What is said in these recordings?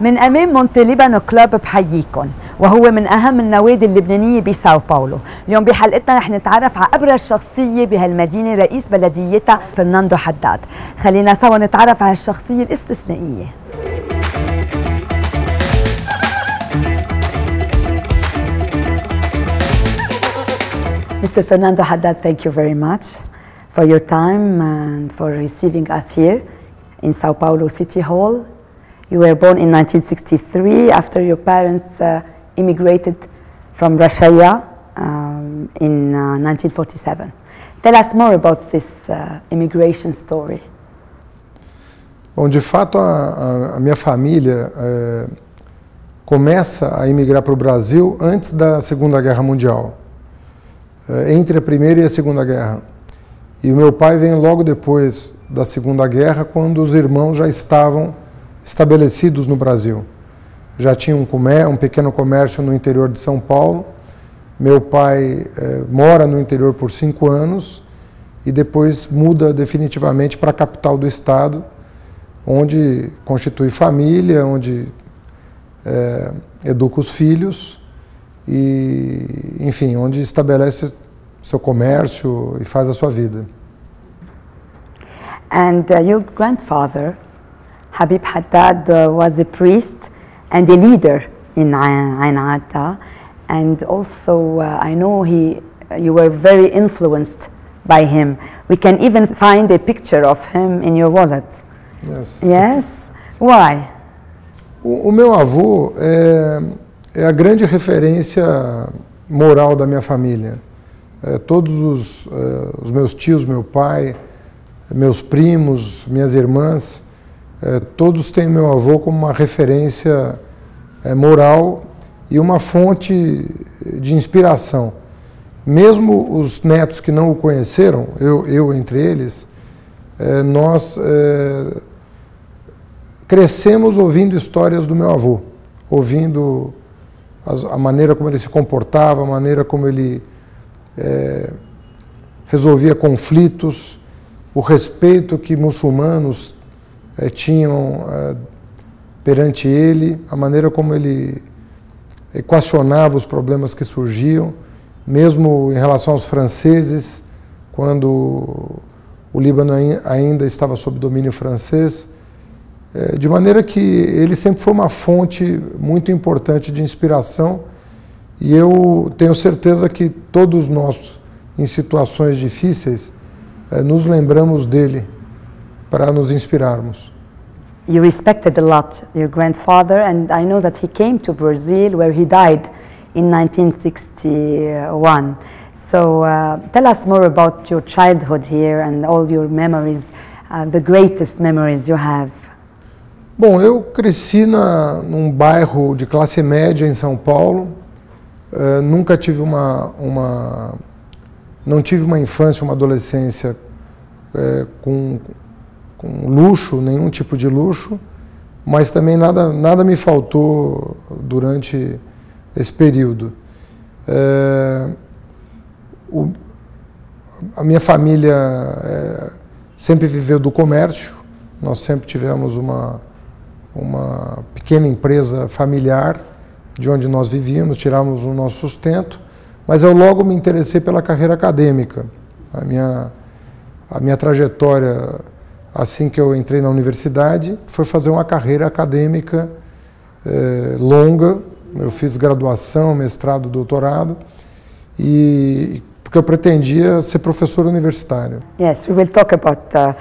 من أمام ليبانو كلوب بحييكم وهو من أهم النوادي اللبنانية بساو باولو اليوم بحلقتنا رح نتعرف على أبرز شخصية بهالمدينة رئيس بلديتها فرناندو حداد خلينا سوا نتعرف على هالشخصية الاستثنائية Mr. Fernando Haddad, thank you very much for your time and for receiving us here in Sao Paulo City Hall You were born in 1963 after your parents uh, immigrated from Russia um, in uh, 1947. Tell us more about this uh, immigration story. Bom, de fato, a, a minha família é, começa a emigrar para o Brasil antes da Segunda Guerra Mundial, é, entre a Primeira e a Segunda Guerra. E o meu pai vem logo depois da Segunda Guerra, quando os irmãos já estavam estabelecidos no Brasil. Já tinha um, um pequeno comércio no interior de São Paulo. Meu pai eh, mora no interior por cinco anos e depois muda definitivamente para a capital do estado, onde constitui família, onde eh, educa os filhos e, enfim, onde estabelece seu comércio e faz a sua vida. And uh, your grandfather Habib Haddad uh, was a priest and a leader in Ain Atta. And also, uh, I know he, uh, you were very influenced by him. We can even find a picture of him in your wallet. Yes. Yes? Why? O, o meu avô é, é a grande referência moral da minha família. É, todos os, é, os meus tios, meu pai, meus primos, minhas irmãs, é, todos têm meu avô como uma referência é, moral e uma fonte de inspiração. Mesmo os netos que não o conheceram, eu, eu entre eles, é, nós é, crescemos ouvindo histórias do meu avô, ouvindo a, a maneira como ele se comportava, a maneira como ele é, resolvia conflitos, o respeito que muçulmanos eh, tinham eh, perante ele, a maneira como ele equacionava os problemas que surgiam, mesmo em relação aos franceses, quando o Líbano ainda estava sob domínio francês. Eh, de maneira que ele sempre foi uma fonte muito importante de inspiração e eu tenho certeza que todos nós, em situações difíceis, nos lembramos dele para nos inspirarmos. you respected a lot your grandfather, and I know that he came to Brazil where he died in 1961. So uh, tell us more about your childhood here and all your memories, uh, the greatest memories you have. Bom, eu cresci na, num bairro de classe média em São Paulo. Uh, nunca tive uma, uma, não tive uma infância, uma adolescência eh, com com luxo, nenhum tipo de luxo, mas também nada, nada me faltou durante esse período. É, o, a minha família é, sempre viveu do comércio, nós sempre tivemos uma, uma pequena empresa familiar de onde nós vivíamos, tirávamos o nosso sustento, mas eu logo me interessei pela carreira acadêmica. A minha, a minha trajetória assim que eu entrei na universidade, foi fazer uma carreira acadêmica eh, longa. Eu fiz graduação, mestrado, doutorado, e porque eu pretendia ser professor universitário. Yes, we will talk about uh,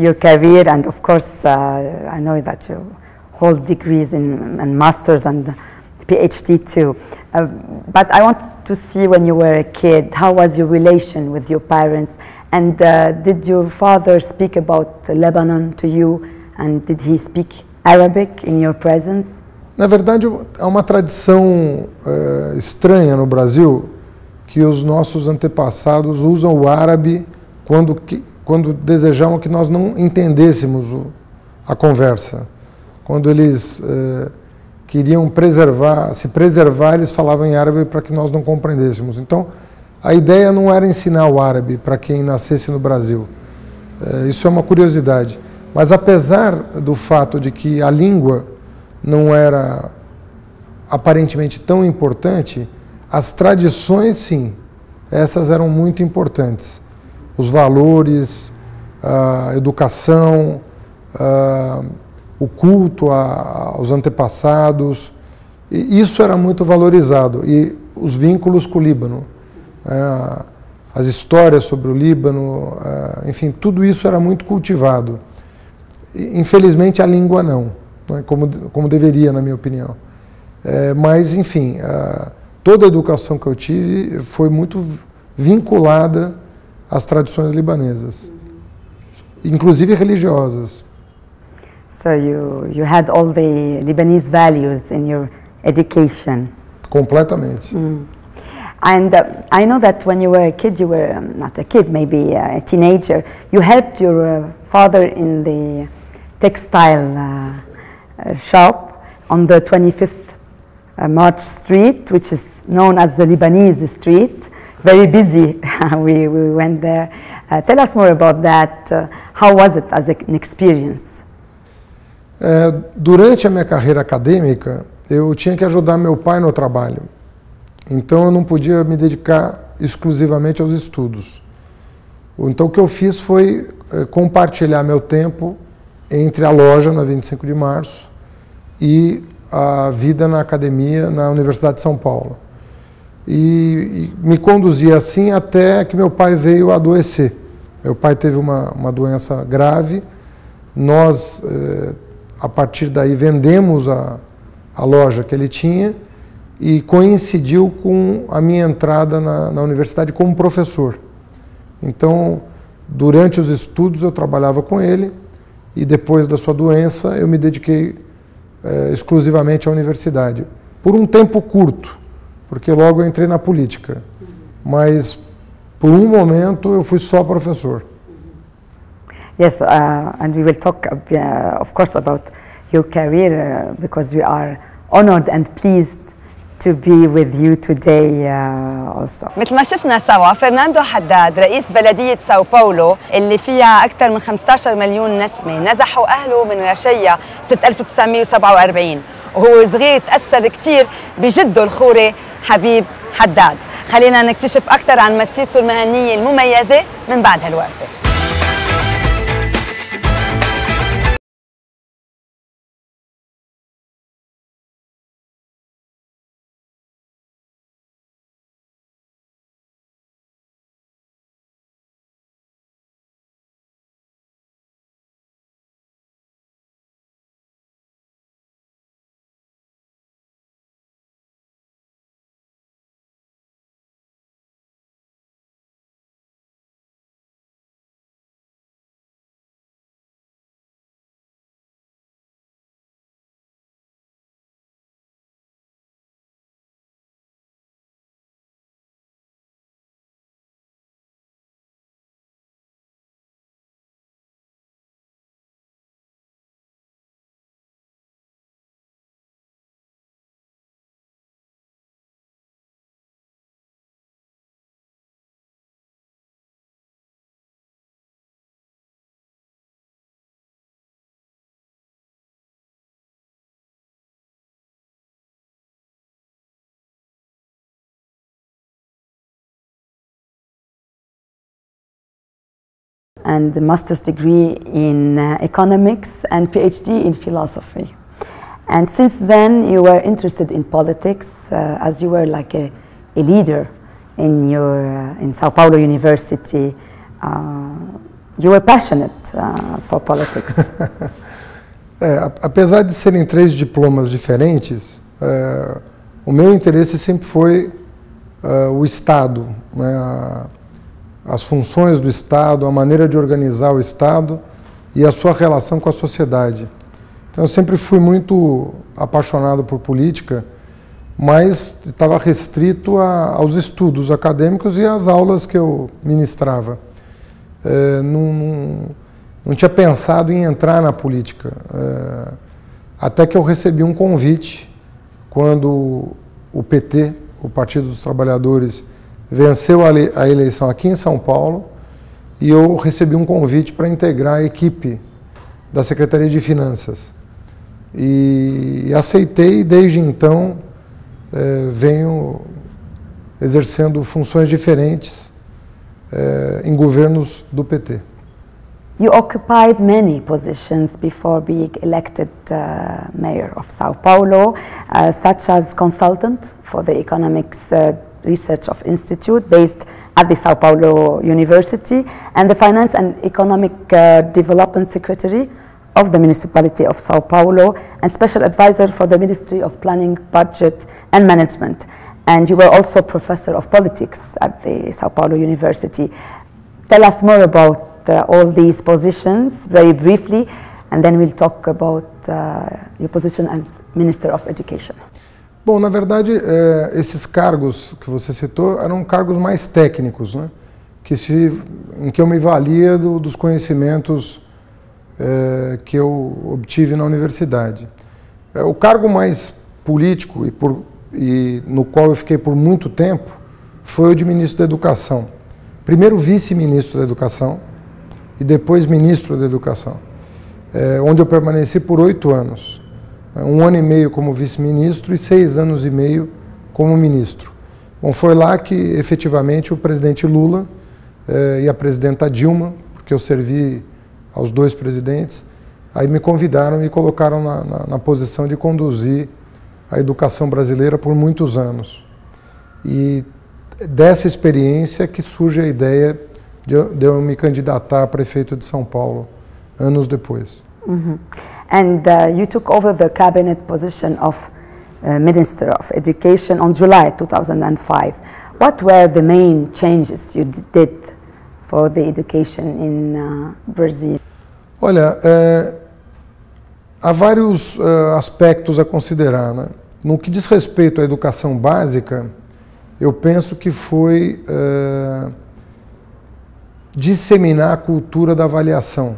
your career and of course uh, I know that you hold degrees in and masters and PhD too. Uh, but I want to see when you were a kid, how was your relation with your parents And uh, did your father speak about Lebanon to you? And did he speak Arabic in your presence? Na verdade, é uma tradição uh, estranha no Brasil que os nossos antepassados usam o árabe quando, que, quando desejavam que nós não entendêssemos o, a conversa. Quando eles uh, queriam preservar, se preservar, eles falavam em árabe para que nós não compreendêssemos. Então, a ideia não era ensinar o árabe para quem nascesse no Brasil. É, isso é uma curiosidade. Mas apesar do fato de que a língua não era aparentemente tão importante, as tradições sim, essas eram muito importantes. Os valores, a educação, a, o culto a, aos antepassados, e isso era muito valorizado. E os vínculos com o Líbano. É, as histórias sobre o Líbano, é, enfim, tudo isso era muito cultivado. Infelizmente, a língua não, né, como, como deveria, na minha opinião. É, mas, enfim, toda a educação que eu tive foi muito vinculada às tradições libanesas, inclusive religiosas. So you you had all the Lebanese values in your education. Completamente. Mm. And uh, I know that when you were a kid, you were um, not a kid, maybe uh, a teenager, you helped your uh, father in the textile uh, uh shop on the 25th uh, March Street, which is known as the Lebanese Street. Very busy, we, we went there. tell us more about that. how was it as an experience? durante a minha carreira acadêmica, eu tinha que ajudar meu pai no trabalho. Então eu não podia me dedicar exclusivamente aos estudos. Então o que eu fiz foi eh, compartilhar meu tempo entre a loja na 25 de março e a vida na academia na Universidade de São Paulo. E, e me conduzia assim até que meu pai veio adoecer. Meu pai teve uma, uma doença grave. Nós, eh, a partir daí, vendemos a, a loja que ele tinha e coincidiu com a minha entrada na, na universidade como professor. Então, durante os estudos eu trabalhava com ele e depois da sua doença eu me dediquei eh, exclusivamente à universidade. Por um tempo curto, porque logo eu entrei na política. Mas por um momento eu fui só professor. Yes, uh, and we will talk, uh, of course, about your career uh, because we are honored and pleased to be with you today uh, also. مثل ما شفنا سوا فرناندو حداد رئيس بلدية ساو باولو اللي فيها أكثر من 15 مليون نسمة نزحوا أهله من رشيا سنة 1947 وهو صغير تأثر كثير بجده الخوري حبيب حداد خلينا نكتشف أكثر عن مسيرته المهنية المميزة من بعد هالوقفة and master's degree in uh, economics and PhD in philosophy. And since then, you were interested in politics uh, as you were like a, a leader in, your, uh, in Sao Paulo University. Uh, you were passionate uh, for politics. é, apesar de serem três diplomas diferentes, o meu interesse sempre foi o Estado, né, a as funções do Estado, a maneira de organizar o Estado e a sua relação com a sociedade. Então, eu sempre fui muito apaixonado por política, mas estava restrito a, aos estudos acadêmicos e às aulas que eu ministrava. É, não, não, tinha pensado em entrar na política. É, até que eu recebi um convite quando o PT, o Partido dos Trabalhadores, venceu a eleição aqui em São Paulo e eu recebi um convite para integrar a equipe da Secretaria de Finanças. E aceitei e desde então eh, venho exercendo funções diferentes eh, em governos do PT. You occupied many positions before being elected uh, mayor of Sao Paulo, uh, such as consultant for the economics uh, Research of Institute based at the Sao Paulo University and the Finance and Economic uh, Development Secretary of the Municipality of Sao Paulo and Special Advisor for the Ministry of Planning, Budget and Management. And you were also Professor of Politics at the Sao Paulo University. Tell us more about uh, all these positions very briefly and then we'll talk about uh, your position as Minister of Education. Bom, na verdade, é, esses cargos que você citou eram cargos mais técnicos, né? que se, em que eu me valia do, dos conhecimentos é, que eu obtive na universidade. É, o cargo mais político e, por, e no qual eu fiquei por muito tempo foi o de ministro da Educação. Primeiro vice-ministro da Educação e depois ministro da Educação, é, onde eu permaneci por oito anos. É, um ano e meio como vice-ministro e seis anos e meio como ministro. Bom, foi lá que efetivamente o presidente Lula eh, e a presidenta Dilma, porque eu servi aos dois presidentes, aí me convidaram e me colocaram na, na, na posição de conduzir a educação brasileira por muitos anos. E dessa experiência que surge a ideia de eu, de eu me candidatar a prefeito de São Paulo anos depois. Uhum and uh, you took over the cabinet position of uh, Minister of Education on July 2005. What were the main changes you did for the education in uh, Brazil? Olha, é, há vários uh, aspectos a considerar. Né? No que diz respeito à educação básica, eu penso que foi é, disseminar a cultura da avaliação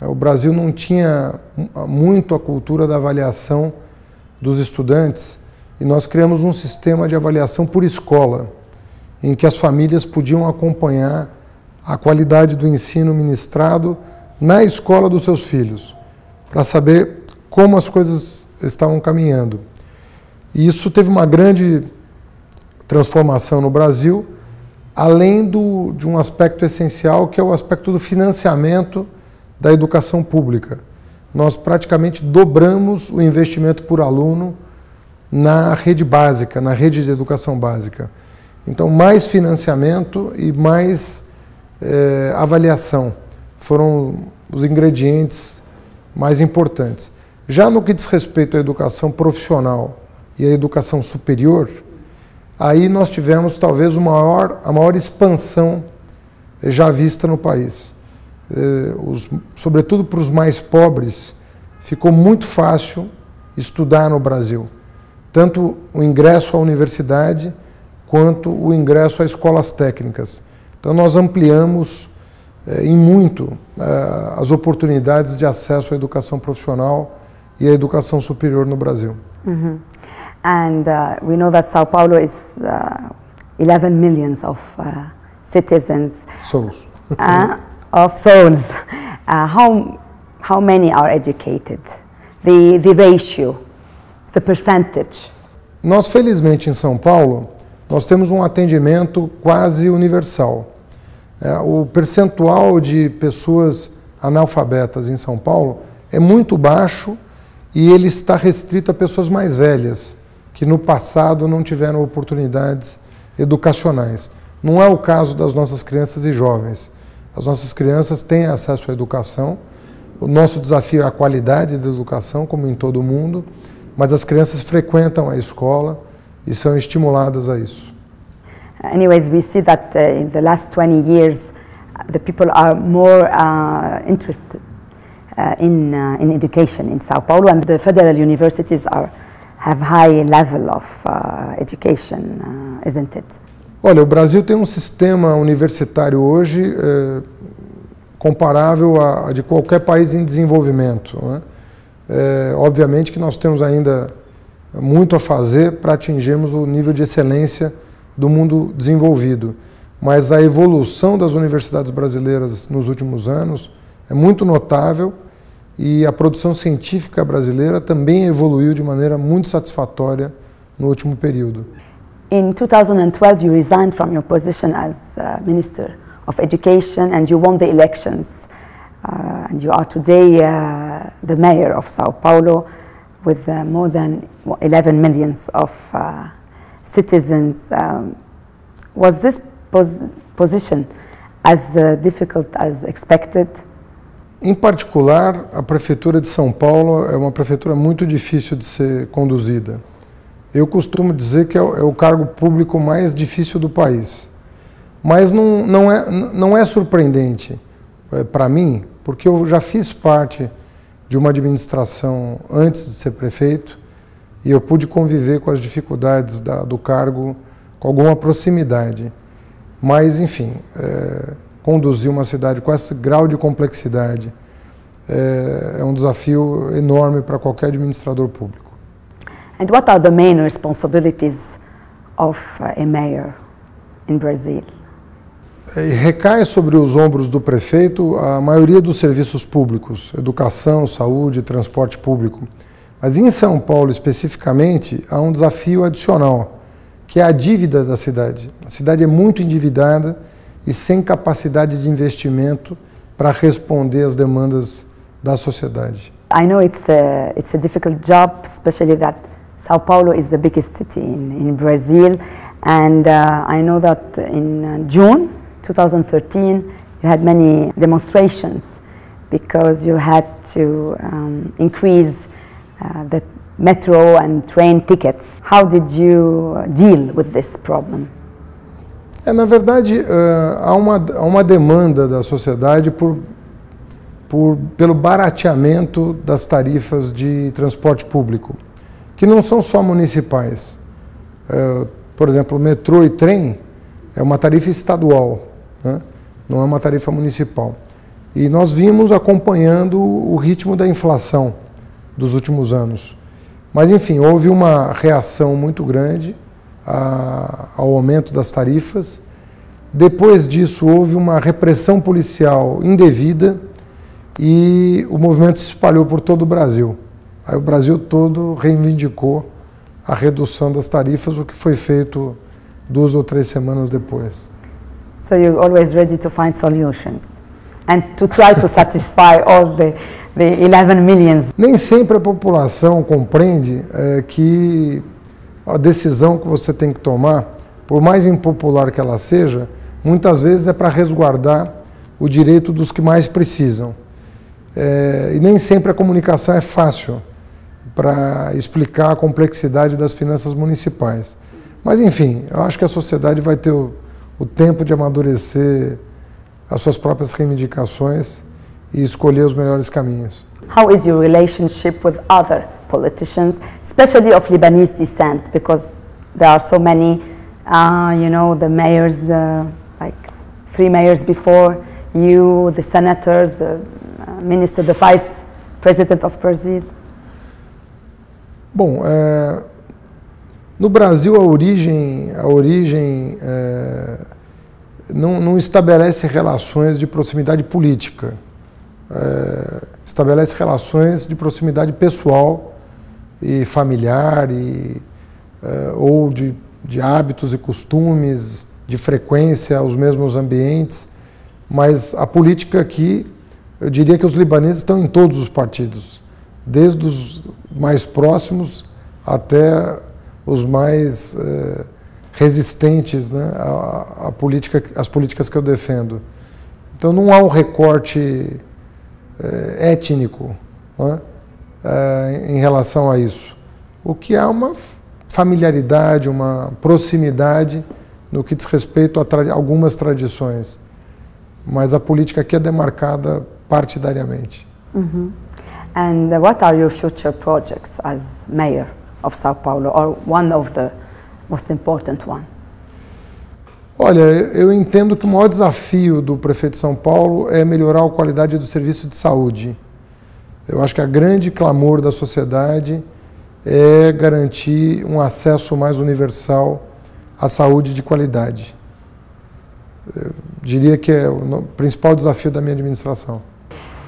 é, o Brasil não tinha muito a cultura da avaliação dos estudantes e nós criamos um sistema de avaliação por escola, em que as famílias podiam acompanhar a qualidade do ensino ministrado na escola dos seus filhos, para saber como as coisas estavam caminhando. E isso teve uma grande transformação no Brasil, além do, de um aspecto essencial, que é o aspecto do financiamento da educação pública. Nós praticamente dobramos o investimento por aluno na rede básica, na rede de educação básica. Então, mais financiamento e mais eh, avaliação foram os ingredientes mais importantes. Já no que diz respeito à educação profissional e à educação superior, aí nós tivemos talvez maior, a maior expansão já vista no país eh, os, sobretudo para os mais pobres, ficou muito fácil estudar no Brasil. Tanto o ingresso à universidade quanto o ingresso a escolas técnicas. Então, nós ampliamos eh, em muito eh, as oportunidades de acesso à educação profissional e à educação superior no Brasil. Mm And uh, we know that São Paulo is uh, 11 millions of uh, citizens. Souls. uh, ah, of souls, uh, how, how many are educated? The, the ratio, the percentage. Nós, felizmente, em São Paulo, nós temos um atendimento quase universal. É, o percentual de pessoas analfabetas em São Paulo é muito baixo e ele está restrito a pessoas mais velhas, que no passado não tiveram oportunidades educacionais. Não é o caso das nossas crianças e jovens. As nossas crianças têm acesso à educação. O nosso desafio é a qualidade da educação, como em todo o mundo, mas as crianças frequentam a escola e são estimuladas a isso. Anyways, we see that uh, in the last 20 years the people are more uh, interested uh, in uh, in education in São Paulo and the federal universities are have high level of uh, education, uh, isn't it? Olha, o Brasil tem um sistema universitário hoje é, comparável a, a, de qualquer país em desenvolvimento. Né? É, obviamente que nós temos ainda muito a fazer para atingirmos o nível de excelência do mundo desenvolvido. Mas a evolução das universidades brasileiras nos últimos anos é muito notável e a produção científica brasileira também evoluiu de maneira muito satisfatória no último período. in 2012, you resigned from your position as uh, Minister of Education and you won the elections. Uh, and you are today uh, the mayor of Sao Paulo with uh, more than 11 millions of uh, citizens. Um, was this pos position as uh, difficult as expected? Em particular, a prefeitura de São Paulo é uma prefeitura muito difícil de ser conduzida. Eu costumo dizer que é, é o, cargo público mais difícil do país. Mas não, não, é, não é surpreendente é, para mim, porque eu já fiz parte de uma administração antes de ser prefeito e eu pude conviver com as dificuldades da, do cargo com alguma proximidade. Mas, enfim, é, conduzir uma cidade com esse grau de complexidade é, é um desafio enorme para qualquer administrador público. And what are the main responsibilities of uh, a mayor in Brazil? É, recai sobre os ombros do prefeito a maioria dos serviços públicos, educação, saúde, transporte público. Mas em São Paulo especificamente, há um desafio adicional, que é a dívida da cidade. A cidade é muito endividada e sem capacidade de investimento para responder às demandas da sociedade. I know it's a, it's a difficult job, especially that Sao Paulo is the biggest city in, in Brazil, and uh, I know that in uh, June 2013 you had many demonstrations because you had to um, increase uh, the metro and train tickets. How did you deal with this problem? É, na verdade, uh, há, uma, há uma demanda da sociedade por, por, pelo barateamento das tarifas de transporte público. que não são só municipais. É, por exemplo, metrô e trem é uma tarifa estadual, né? não é uma tarifa municipal. E nós vimos acompanhando o ritmo da inflação dos últimos anos. Mas, enfim, houve uma reação muito grande ao aumento das tarifas. Depois disso, houve uma repressão policial indevida e o movimento se espalhou por todo o Brasil. Aí o Brasil todo reivindicou a redução das tarifas, o que foi feito duas ou três semanas depois. So you're always ready to find solutions and to try to satisfy all the, the 11 millions. Nem sempre a população compreende é, que a decisão que você tem que tomar, por mais impopular que ela seja, muitas vezes é para resguardar o direito dos que mais precisam. É, e nem sempre a comunicação é fácil para explicar a complexidade das finanças municipais. Mas, enfim, eu acho que a sociedade vai ter o, o tempo de amadurecer as suas próprias reivindicações e escolher os melhores caminhos. How is your relationship with other politicians, especially of Lebanese descent, because there are so many, uh, you know, the mayors, uh, like three mayors before you, the senators, the uh, minister, the vice president of Brazil. Bom, é, no Brasil a origem, a origem é, não, não, estabelece relações de proximidade política, é, estabelece relações de proximidade pessoal e familiar e, é, ou de, de hábitos e costumes, de frequência aos mesmos ambientes, mas a política aqui, eu diria que os libaneses estão em todos os partidos desde os mais próximos até os mais eh, resistentes né, à, à, política, às políticas que eu defendo. Então não há um recorte eh, étnico né, eh, em relação a isso. O que há é uma familiaridade, uma proximidade no que diz respeito a tra algumas tradições. Mas a política aqui é demarcada partidariamente. Uhum. And uh, what are your future projects as mayor of São Paulo, or one of the most important ones? Olha, eu entendo que o maior desafio do prefeito de São Paulo é melhorar a qualidade do serviço de saúde. Eu acho que a grande clamor da sociedade é garantir um acesso mais universal à saúde de qualidade. Eu diria que é o principal desafio da minha administração.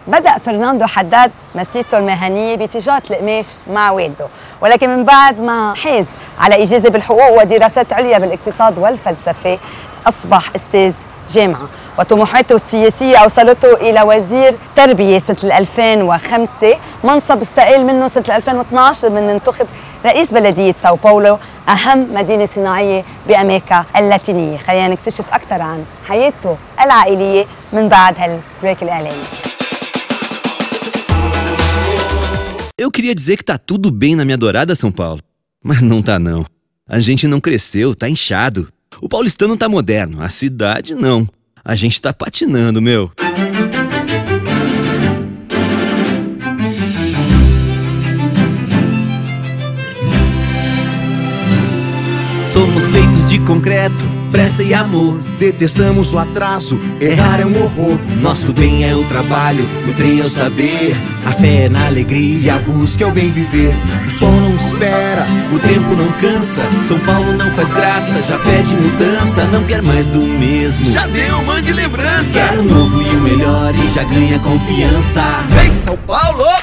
بدأ فرناندو حداد مسيرته المهنية بتجارة القماش مع والده ولكن من بعد ما حاز على إجازة بالحقوق ودراسات عليا بالاقتصاد والفلسفة أصبح أستاذ جامعة وطموحاته السياسية أوصلته إلى وزير تربية سنة 2005 منصب استقال منه سنة 2012 من انتخب رئيس بلدية ساو باولو أهم مدينة صناعية بأمريكا اللاتينية خلينا نكتشف أكثر عن حياته العائلية من بعد هالبريك الإعلامي Eu queria dizer que tá tudo bem na minha adorada São Paulo, mas não tá não. A gente não cresceu, tá inchado. O paulistano tá moderno, a cidade não. A gente tá patinando, meu. Somos feitos de concreto, pressa e amor. Detestamos o atraso, errar é um horror. Nosso bem é o trabalho, o trem é o saber. A fé é na alegria, a busca é o bem viver. O sol não espera, o tempo não cansa. São Paulo não faz graça, já pede mudança. Não quer mais do mesmo. Já deu, mande lembrança. Quer o novo e o melhor e já ganha confiança. Vem, São Paulo!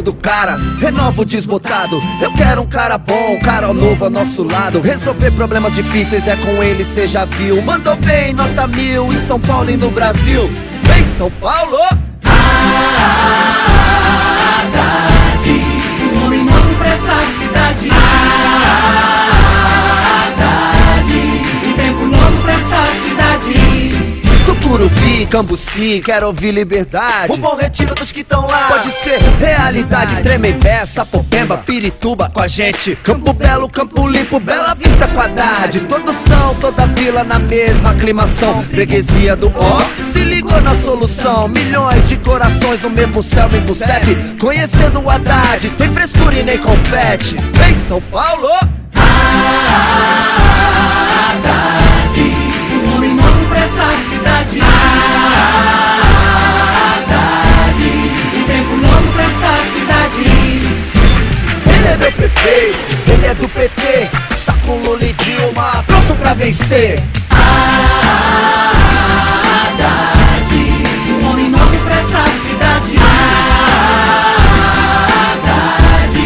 do cara, renovo desbotado. Eu quero um cara bom, um cara novo ao nosso lado. Resolver problemas difíceis é com ele, seja vil. Mandou bem, nota mil, em São Paulo e no Brasil. Vem São Paulo! Haddad, um homem novo pra essa cidade. Tucuruvi, Cambuci, quero ouvir liberdade. O bom retiro dos que estão lá. Pode ser realidade, Tremembé, Sapopemba, Pirituba, com a gente. Campo Belo, Campo Limpo, Bela Vista, Quadrade. todo são, toda vila na mesma aclimação. Freguesia do ó se ligou na solução. Milhões de corações no mesmo céu, mesmo CEP. Conhecendo o Haddad, sem frescura e nem confete. Vem São Paulo! Ah, Haddad essa cidade. Haddad, um tempo novo pra essa cidade. Ele é meu prefeito, ele é do PT. Tá com Lula e Dilma, pronto pra vencer. Haddad, um homem novo pra essa cidade. Haddad,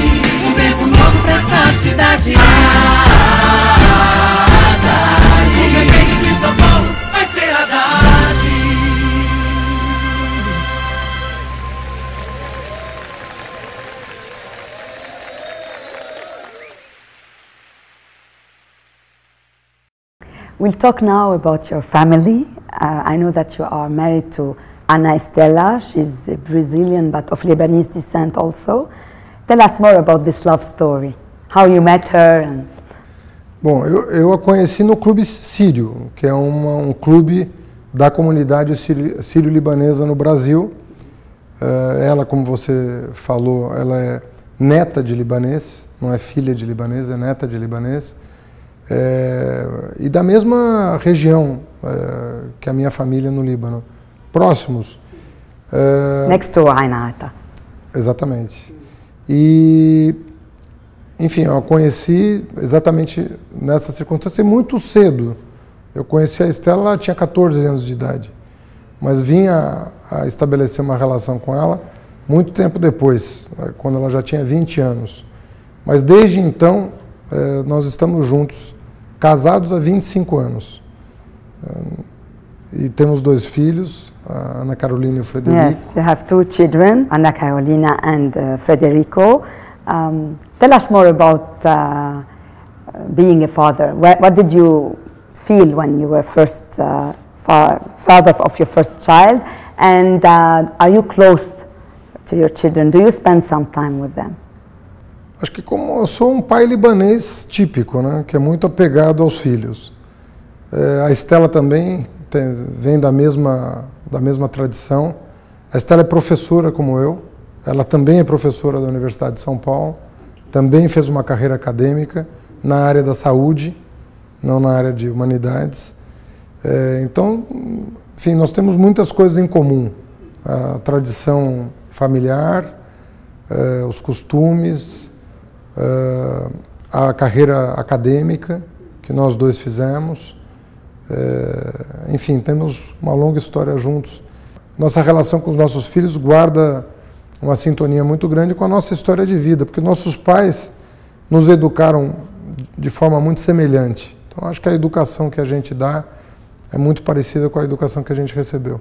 um tempo novo pra essa cidade. We'll talk now about your family. Uh, I know that you are married to Ana Estela. She's Brazilian but of Lebanese descent also. Tell us more about this love story. How you met her and... Bom, eu, eu, a conheci no Clube Sírio, que é uma, um clube da comunidade sírio-libanesa no Brasil. Uh, ela, como você falou, ela é neta de libanês, não é filha de libanês, é neta de libanês é, e da mesma região é, que a minha família no Líbano, próximos. É, Next to Ainata. Tá. Exatamente. E, enfim, eu a conheci exatamente nessa circunstância e muito cedo. Eu conheci a Estela, ela tinha 14 anos de idade, mas vinha a estabelecer uma relação com ela muito tempo depois, né, quando ela já tinha 20 anos. Mas desde então, é, nós estamos juntos casados há 25 anos. Eh, e temos dois filhos, a Ana Carolina e o Frederico. Yes, you have two children, Ana Carolina and uh, Frederico. Um, tell us more about uh, being a father. What, what, did you feel when you were first uh, father of your first child? And uh, are you close to your children? Do you spend some time with them? Acho que como eu sou um pai libanês típico, né, que é muito apegado aos filhos. É, a Estela também tem, vem da mesma, da mesma tradição. A Estela é professora como eu, ela também é professora da Universidade de São Paulo, também fez uma carreira acadêmica na área da saúde, não na área de humanidades. É, então, enfim, nós temos muitas coisas em comum. A tradição familiar, é, os costumes, uh, a carreira acadêmica que nós dois fizemos. Uh, enfim, temos uma longa história juntos. Nossa relação com os nossos filhos guarda uma sintonia muito grande com a nossa história de vida, porque nossos pais nos educaram de forma muito semelhante. Então, acho que a educação que a gente dá é muito parecida com a educação que a gente recebeu.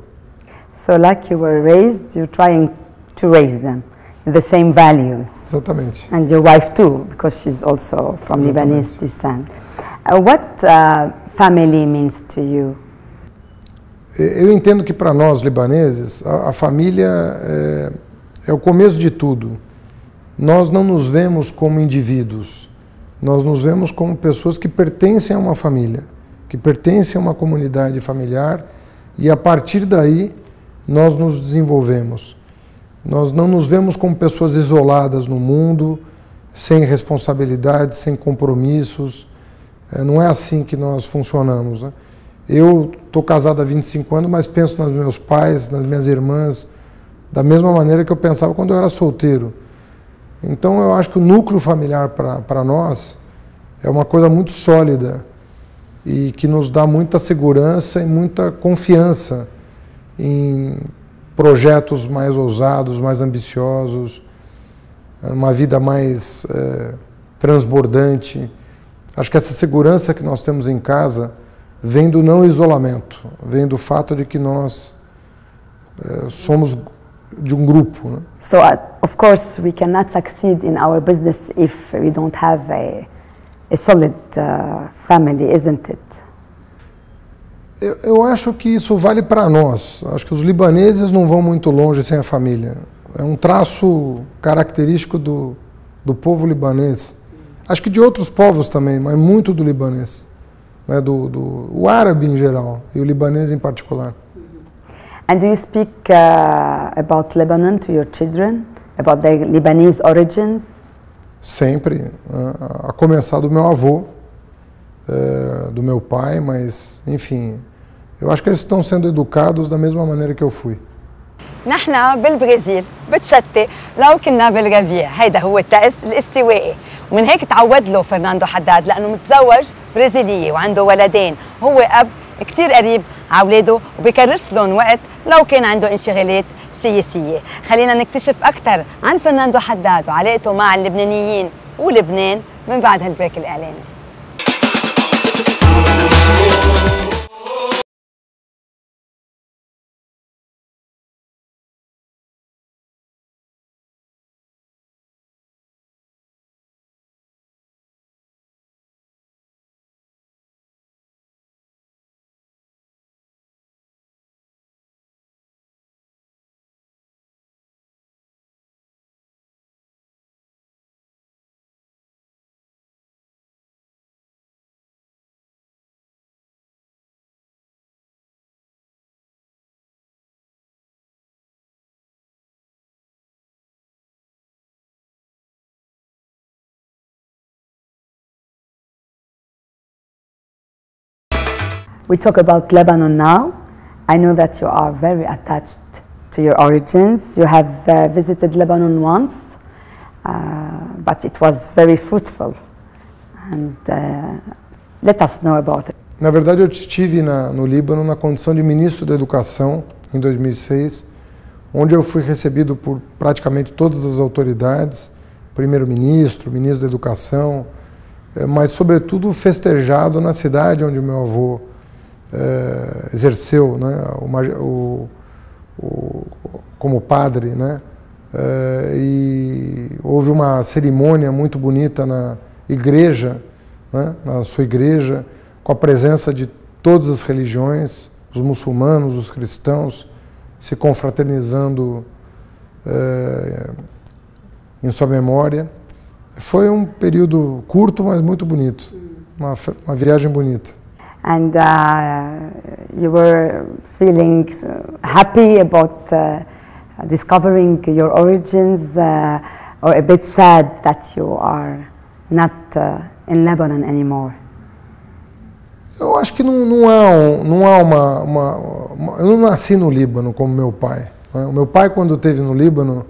So, like you were raised, you're trying to raise them the same values. Exatamente. And your wife too, because she's also from Exatamente. Lebanese descent. Uh, what uh, family means to you? Eu entendo que para nós libaneses a, a família é, é o começo de tudo. Nós não nos vemos como indivíduos, nós nos vemos como pessoas que pertencem a uma família, que pertencem a uma comunidade familiar e a partir daí nós nos desenvolvemos. Nós não nos vemos como pessoas isoladas no mundo, sem responsabilidade, sem compromissos. É, não é assim que nós funcionamos. Né? Eu estou casado há 25 anos, mas penso nos meus pais, nas minhas irmãs, da mesma maneira que eu pensava quando eu era solteiro. Então eu acho que o núcleo familiar para nós é uma coisa muito sólida e que nos dá muita segurança e muita confiança em projetos mais ousados, mais ambiciosos, uma vida mais é, transbordante. Acho que essa segurança que nós temos em casa vem do não isolamento, vem do fato de que nós é, somos de um grupo. Né? So, uh, of course, we cannot succeed in our business if we don't have a, a solid uh, family, isn't it? Eu, eu acho que isso vale para nós. Acho que os libaneses não vão muito longe sem a família. É um traço característico do, do povo libanês. Acho que de outros povos também, mas muito do libanês. Né, do, do, o árabe em geral e o libanês em particular. And do you speak uh, about Lebanon to your children, about their Lebanese origins? Sempre, a começar do meu avô, é, eh, do meu pai, mas enfim, eu acho que eles estão sendo educados da mesma maneira que eu fui. نحن بالبرازيل بتشتي لو كنا بالربيع هيدا هو التأس الاستوائي ومن هيك تعود له فرناندو حداد لأنه متزوج برازيلية وعنده ولدين هو أب كتير قريب على أولاده وبكرس لهم وقت لو كان عنده انشغالات سياسية خلينا نكتشف أكثر عن فرناندو حداد وعلاقته مع اللبنانيين ولبنان من بعد هالبريك الإعلاني We talk about Lebanon now. I know that you are very attached to your origins. You have uh, visited Lebanon once, uh, but it was very fruitful. And uh, let us know about it. Na verdade, eu estive na, no Líbano na condição de ministro da Educação em 2006, onde eu fui recebido por praticamente todas as autoridades, primeiro-ministro, ministro da Educação, eh, mas sobretudo festejado na cidade onde meu avô é, exerceu né, o, o, como padre, né, é, e houve uma cerimônia muito bonita na igreja, né, na sua igreja, com a presença de todas as religiões, os muçulmanos, os cristãos, se confraternizando é, em sua memória. Foi um período curto, mas muito bonito, uma, uma viagem bonita and uh, you were feeling uh, happy about uh, discovering your origins or a bit sad that you are not in Lebanon anymore? Eu acho que não, não há, um, não há uma, uma, uma, Eu não nasci no Líbano como meu pai. Né? O meu pai, quando esteve no Líbano,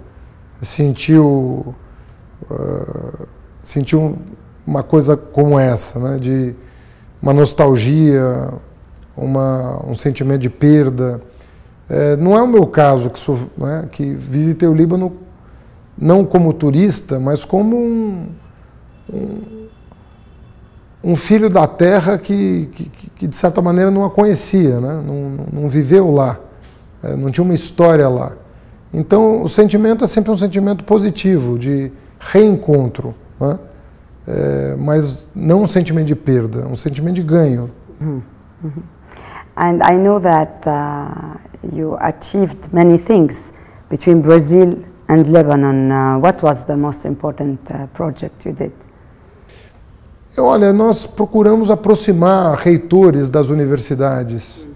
sentiu, uh, sentiu uma coisa como essa, né? de uma nostalgia, uma, um sentimento de perda. É, não é o meu caso que, sou, né, que visitei o Líbano não como turista, mas como um, um, um filho da terra que, que, que, de certa maneira não a conhecia, né? não, não viveu lá, é, não tinha uma história lá. Então o sentimento é sempre um sentimento positivo, de reencontro. Né? é, mas não um sentimento de perda, um sentimento de ganho. And I know that uh, you achieved many things between Brazil and Lebanon. Uh, what was the most important uh, project you did? É, olha, nós procuramos aproximar reitores das universidades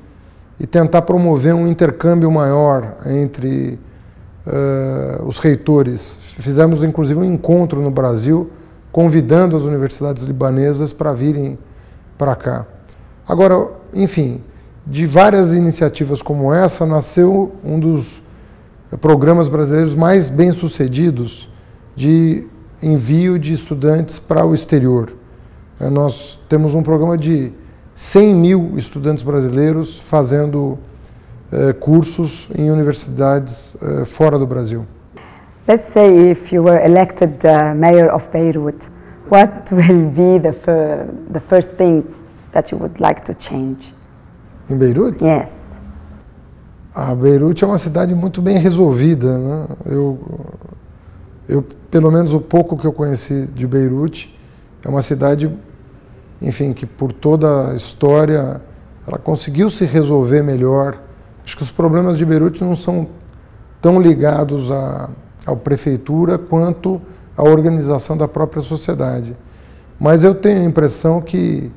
e tentar promover um intercâmbio maior entre uh, os reitores. Fizemos inclusive um encontro no Brasil convidando as universidades libanesas para virem para cá. Agora, enfim, de várias iniciativas como essa, nasceu um dos programas brasileiros mais bem-sucedidos de envio de estudantes para o exterior. É, nós temos um programa de 100 mil estudantes brasileiros fazendo é, cursos em universidades é, fora do Brasil. Let's say if you were elected uh, mayor of Beirut, what will be the, fir the first thing that you would like to change? Em Beirute? Yes. A ah, Beirute é uma cidade muito bem resolvida. Né? Eu, eu, pelo menos o pouco que eu conheci de Beirute, é uma cidade, enfim, que por toda a história ela conseguiu se resolver melhor. Acho que os problemas de Beirute não são tão ligados a a prefeitura quanto à organização da própria sociedade. Mas eu tenho a impressão que,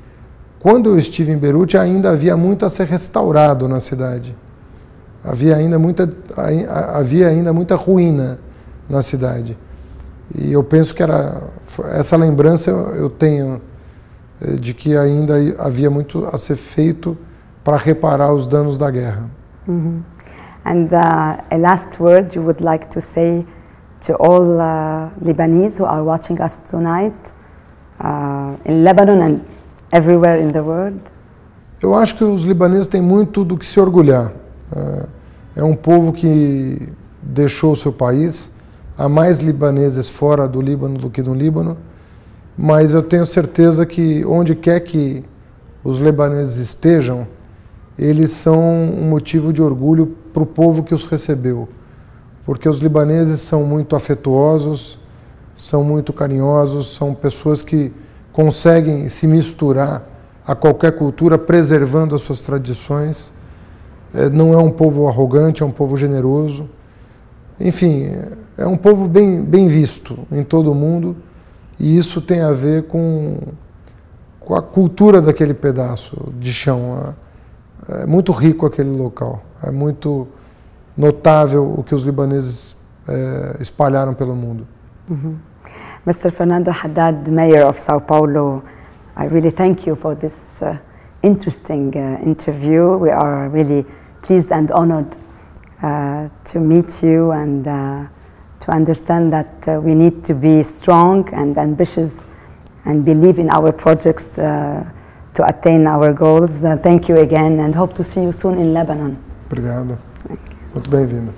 quando eu estive em Beirute, ainda havia muito a ser restaurado na cidade. Havia ainda muita, havia ainda muita ruína na cidade. E eu penso que era essa lembrança eu tenho eh, de que ainda havia muito a ser feito para reparar os danos da guerra. Uhum. And uh, a last word you would like to say to all uh, Lebanese who are watching us tonight uh, in Lebanon and everywhere in the world? Eu acho que os libaneses têm muito do que se orgulhar. É, é um povo que deixou o seu país. Há mais libaneses fora do Líbano do que no Líbano. Mas eu tenho certeza que onde quer que os libaneses estejam, eles são um motivo de orgulho para o povo que os recebeu, porque os libaneses são muito afetuosos, são muito carinhosos, são pessoas que conseguem se misturar a qualquer cultura, preservando as suas tradições. É, não é um povo arrogante, é um povo generoso. Enfim, é um povo bem, bem visto em todo o mundo e isso tem a ver com, com a cultura daquele pedaço de chão. É, é muito rico aquele local. É muito notável o que os libaneses é, espalharam pelo mundo. Mm Mr. Fernando Haddad, Mayor of São Paulo, I really thank you for this uh, interesting uh, interview. We are really pleased and honored uh, to meet you and uh, to understand that uh, we need to be strong and ambitious and believe in our projects uh, to attain our goals. thank you again and hope to see you soon in Lebanon. Obrigado. Muito bem-vindo.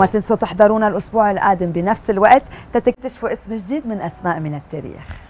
وما تنسوا تحضرونا الأسبوع القادم بنفس الوقت تتكتشفوا اسم جديد من أسماء من التاريخ